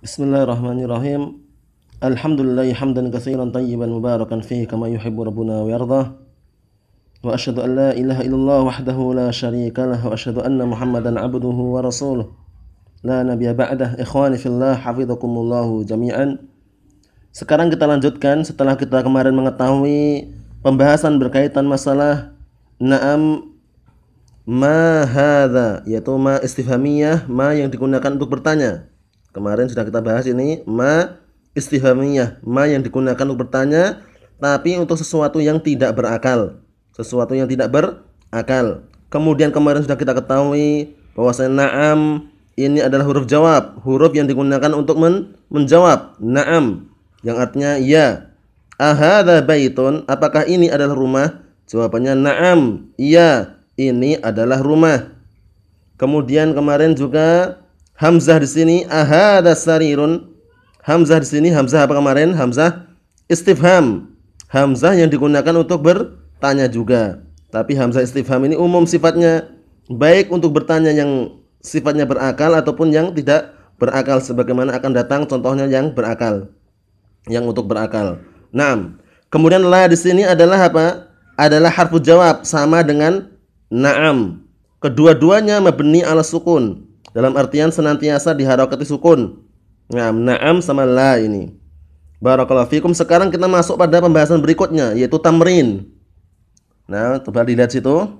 Bismillahirrahmanirrahim. Alhamdulillah hamdan katsiran tayyiban mubarakan fihi kama yuhibbu rabbuna wa yardah. Wa asyhadu an la ilaha illallah wahdahu la syarika lah wa asyhadu anna Muhammadan abduhu wa rasuluh. La nabiyya ba'dah. Ikhwani fillah, hafizakumullah jami'an. Sekarang kita lanjutkan setelah kita kemarin mengetahui pembahasan berkaitan masalah na'am ma hadza yaitu ma istifhamiyah ma yang digunakan untuk bertanya Kemarin sudah kita bahas ini ma istihamiyah, ma yang digunakan untuk bertanya tapi untuk sesuatu yang tidak berakal, sesuatu yang tidak berakal. Kemudian kemarin sudah kita ketahui bahwasanya na'am ini adalah huruf jawab, huruf yang digunakan untuk men menjawab. Na'am yang artinya ya. Ahadza baitun? Apakah ini adalah rumah? Jawabannya na'am. Iya, ini adalah rumah. Kemudian kemarin juga Hamzah di sini ahada sarirun. Hamzah di sini hamzah apa kemarin? Hamzah istifham. Hamzah yang digunakan untuk bertanya juga. Tapi hamzah istifham ini umum sifatnya baik untuk bertanya yang sifatnya berakal ataupun yang tidak berakal sebagaimana akan datang contohnya yang berakal. Yang untuk berakal. Naam. Kemudian la di sini adalah apa? Adalah harfu jawab sama dengan na'am. Kedua-duanya mabni ala sukun dalam artian senantiasa diharokati sukun. Nah, na'am sama la ini. Barakallahu fikum. Sekarang kita masuk pada pembahasan berikutnya yaitu tamrin. Nah, coba dilihat situ.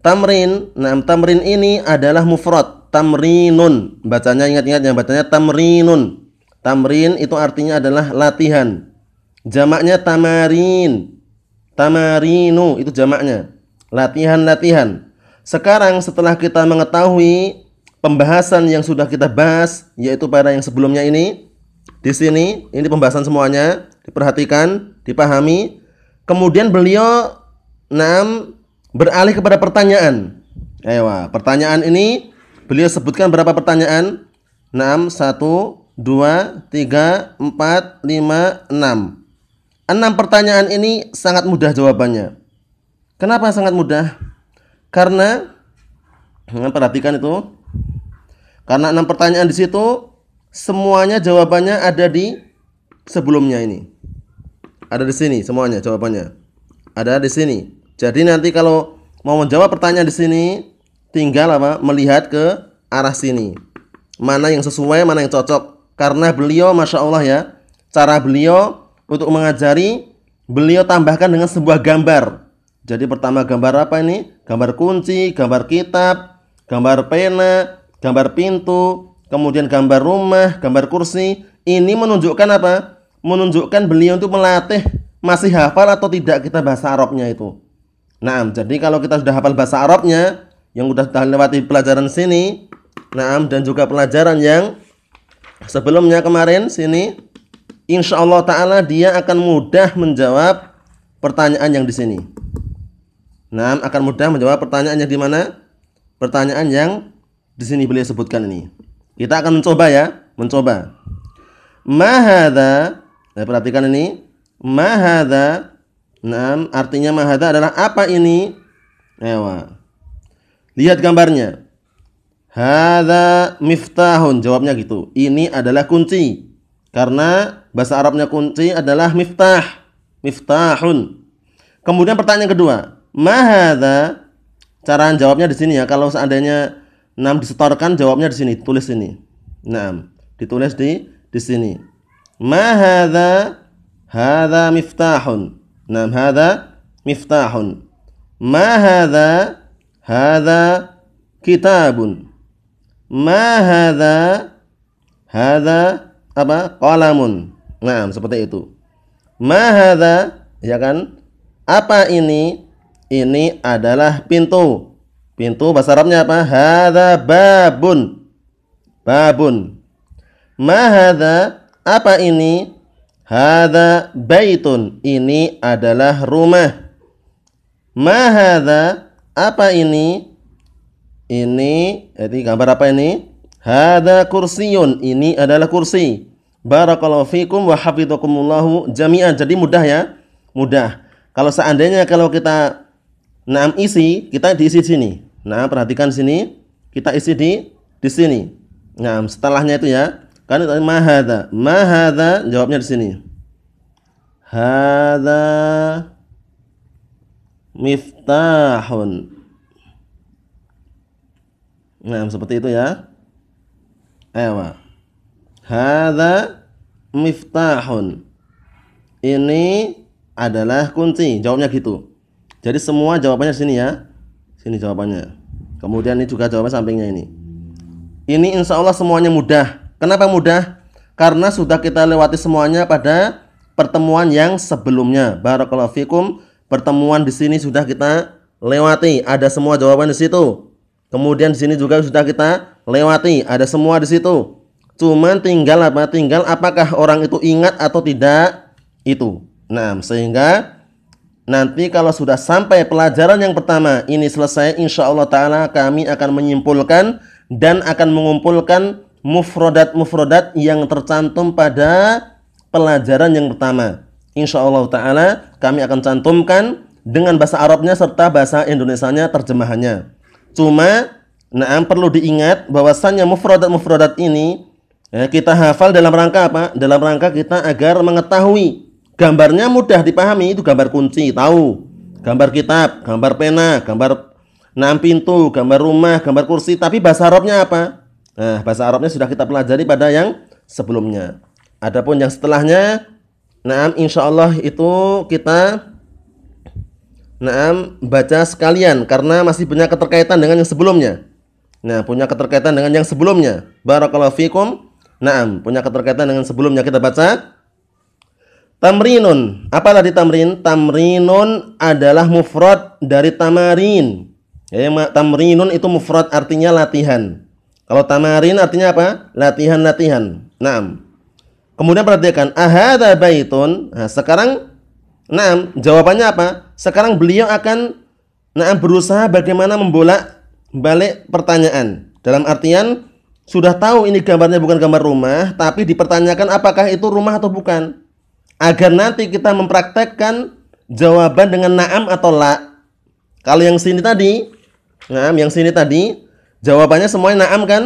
Tamrin, nah tamrin ini adalah mufrad, tamrinun. Bacanya ingat-ingat yang bacanya tamrinun. Tamrin itu artinya adalah latihan. Jamaknya tamarin. Tamarinu itu jamaknya. Latihan-latihan. Sekarang setelah kita mengetahui pembahasan yang sudah kita bahas yaitu pada yang sebelumnya ini di sini ini pembahasan semuanya diperhatikan dipahami kemudian beliau enam beralih kepada pertanyaan Ewa, pertanyaan ini beliau sebutkan berapa pertanyaan 6 1 2 3 4 5 6 6 pertanyaan ini sangat mudah jawabannya kenapa sangat mudah karena hmm, perhatikan itu karena enam pertanyaan di situ semuanya jawabannya ada di sebelumnya ini. Ada di sini semuanya jawabannya. Ada di sini. Jadi nanti kalau mau menjawab pertanyaan di sini tinggal apa? melihat ke arah sini. Mana yang sesuai, mana yang cocok. Karena beliau Masya Allah ya Cara beliau untuk mengajari Beliau tambahkan dengan sebuah gambar Jadi pertama gambar apa ini? Gambar kunci, gambar kitab, gambar pena, gambar pintu, kemudian gambar rumah, gambar kursi. Ini menunjukkan apa? Menunjukkan beliau itu melatih masih hafal atau tidak kita bahasa Arabnya itu. Nah, jadi kalau kita sudah hafal bahasa Arabnya yang sudah lewati pelajaran sini, nah dan juga pelajaran yang sebelumnya kemarin sini, insya Allah Taala dia akan mudah menjawab pertanyaan yang di sini. Nah, akan mudah menjawab pertanyaannya yang di mana? Pertanyaan yang di sini beliau sebutkan ini. Kita akan mencoba ya, mencoba. Mahada, nah, eh, perhatikan ini. Mahada, enam artinya mahada adalah apa ini? Ewa. Lihat gambarnya. Hada miftahun, jawabnya gitu. Ini adalah kunci. Karena bahasa Arabnya kunci adalah miftah. Miftahun. Kemudian pertanyaan kedua, mahada. Cara jawabnya di sini ya. Kalau seandainya 6 disetorkan jawabnya di sini, tulis ini. 6 ditulis di di sini. Ma hadza hadza miftahun. Nah, hadza miftahun. Ma hadza hadza kitabun. Ma hadza hadza apa? Qalamun. nam seperti itu. Ma hadza ya kan? Apa ini? Ini adalah pintu. Pintu bahasa Arabnya apa? Hadza babun. Babun. Ma hadza? Apa ini? Hadza baitun. Ini adalah rumah. Ma hadza? Apa ini? Ini jadi gambar apa ini? Hadza kursiyun. Ini adalah kursi. Barakallahu fikum wa hafizakumullahu jami'an. Jadi mudah ya. Mudah. Kalau seandainya kalau kita Nah, isi kita diisi sini. Nah, perhatikan sini, kita isi di di sini. Nah, setelahnya itu ya. Kan tadi mahada. Mahada jawabnya di sini. Hada miftahun. Nah, seperti itu ya. Ewa. Hada miftahun. Ini adalah kunci. Jawabnya gitu. Jadi semua jawabannya di sini ya. Sini jawabannya. Kemudian ini juga jawaban sampingnya ini. Ini insya Allah semuanya mudah. Kenapa mudah? Karena sudah kita lewati semuanya pada pertemuan yang sebelumnya. Barakallahu fikum. Pertemuan di sini sudah kita lewati. Ada semua jawaban di situ. Kemudian di sini juga sudah kita lewati. Ada semua di situ. Cuman tinggal apa? Tinggal apakah orang itu ingat atau tidak itu. Nah, sehingga Nanti kalau sudah sampai pelajaran yang pertama ini selesai, insya Allah Ta'ala kami akan menyimpulkan dan akan mengumpulkan mufrodat-mufrodat yang tercantum pada pelajaran yang pertama. Insya Allah Ta'ala kami akan cantumkan dengan bahasa Arabnya serta bahasa Indonesia terjemahannya. Cuma, nah perlu diingat bahwasannya mufrodat-mufrodat ini ya, kita hafal dalam rangka apa? Dalam rangka kita agar mengetahui Gambarnya mudah dipahami, itu gambar kunci, tahu. Gambar kitab, gambar pena, gambar enam pintu, gambar rumah, gambar kursi, tapi bahasa Arabnya apa? Nah, bahasa Arabnya sudah kita pelajari pada yang sebelumnya. Adapun yang setelahnya, naam Allah itu kita naam baca sekalian karena masih punya keterkaitan dengan yang sebelumnya. Nah, punya keterkaitan dengan yang sebelumnya. Barakallahu fikum. Naam, punya keterkaitan dengan sebelumnya kita baca Tamrinun, apalah di tamrin? Tamrinun adalah mufrad dari tamarin. Ya, tamrinun itu mufrad artinya latihan. Kalau tamarin artinya apa? Latihan-latihan. Naam. Kemudian perhatikan, ahada baitun. Nah, sekarang naam, jawabannya apa? Sekarang beliau akan naam berusaha bagaimana membolak balik pertanyaan. Dalam artian sudah tahu ini gambarnya bukan gambar rumah, tapi dipertanyakan apakah itu rumah atau bukan agar nanti kita mempraktekkan jawaban dengan naam atau la. Kalau yang sini tadi, naam yang sini tadi, jawabannya semuanya naam kan?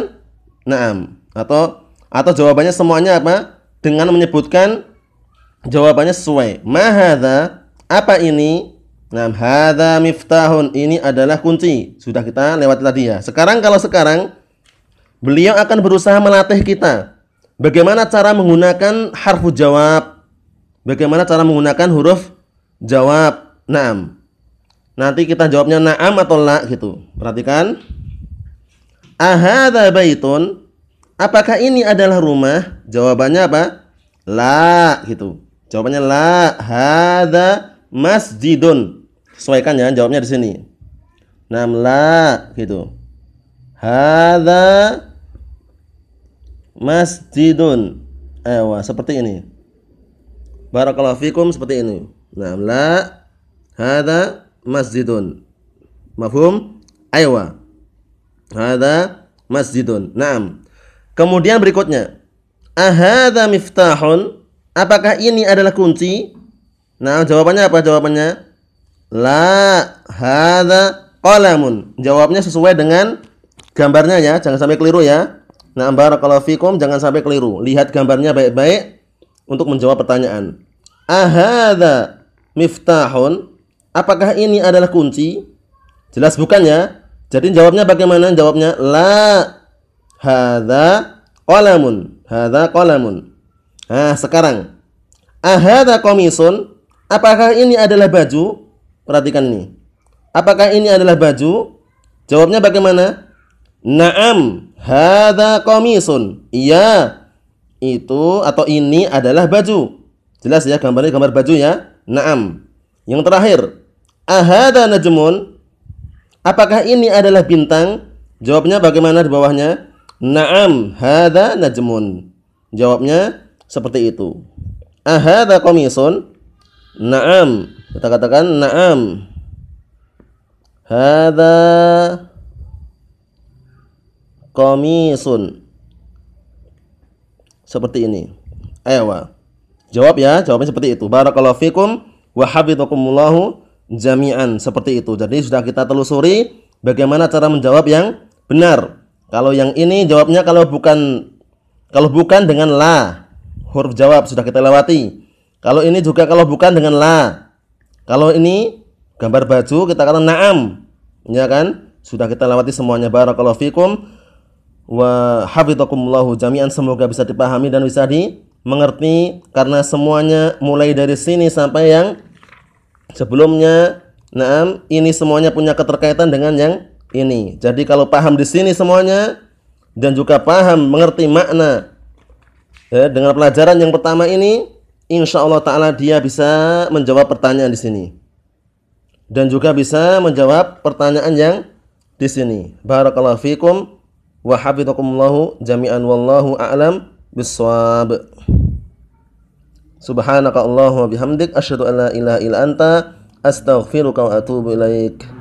Naam. Atau atau jawabannya semuanya apa? Dengan menyebutkan jawabannya sesuai. Mahadha, apa ini? Naam hada miftahun ini adalah kunci. Sudah kita lewat tadi ya. Sekarang kalau sekarang beliau akan berusaha melatih kita bagaimana cara menggunakan harfu jawab Bagaimana cara menggunakan huruf jawab naam? Nanti kita jawabnya naam atau la gitu. Perhatikan. Ahadha baitun? Apakah ini adalah rumah? Jawabannya apa? La gitu. Jawabannya la. Hadza masjidun. Sesuaikan ya jawabnya di sini. Naam la gitu. Hadza masjidun. Ewa, seperti ini barakallahu fikum seperti ini. Nah, la hada masjidun. Mafhum? Aywa. Hada masjidun. Naam. Kemudian berikutnya. Ahadza miftahun? Apakah ini adalah kunci? Nah, jawabannya apa? Jawabannya la hada qalamun. Jawabnya sesuai dengan gambarnya ya, jangan sampai keliru ya. Nah, barakallahu fikum, jangan sampai keliru. Lihat gambarnya baik-baik untuk menjawab pertanyaan. Ahada miftahun? Apakah ini adalah kunci? Jelas bukan ya. Jadi jawabnya bagaimana? Jawabnya la hadza qalamun. Hadza qalamun. Nah, sekarang ahada komisun? Apakah ini adalah baju? Perhatikan nih. Apakah ini adalah baju? Jawabnya bagaimana? Naam, hadza qamisun. Iya, itu atau ini adalah baju. Jelas ya gambarnya gambar baju ya. Naam. Yang terakhir, ahada najmun? Apakah ini adalah bintang? Jawabnya bagaimana di bawahnya? Naam, hada najmun. Jawabnya seperti itu. Ahada komisun? Naam. Kita katakan naam. Hada komisun seperti ini. Ewa. Jawab ya, jawabnya seperti itu. Barakallahu fikum wa habithakumullahu jami'an seperti itu. Jadi sudah kita telusuri bagaimana cara menjawab yang benar. Kalau yang ini jawabnya kalau bukan kalau bukan dengan la huruf jawab sudah kita lewati. Kalau ini juga kalau bukan dengan la. Kalau ini gambar baju kita kata naam. Ya kan? Sudah kita lewati semuanya barakallahu fikum wa hafizakumullahu jami'an semoga bisa dipahami dan bisa dimengerti karena semuanya mulai dari sini sampai yang sebelumnya naam ini semuanya punya keterkaitan dengan yang ini. Jadi kalau paham di sini semuanya dan juga paham mengerti makna ya, dengan pelajaran yang pertama ini insya Allah taala dia bisa menjawab pertanyaan di sini dan juga bisa menjawab pertanyaan yang di sini. Barakallahu fikum wa hafizakumullahu jami'an wallahu a'lam bissawab subhanaka allahumma bihamdik asyhadu an la ilaha illa anta astaghfiruka wa atubu ilaika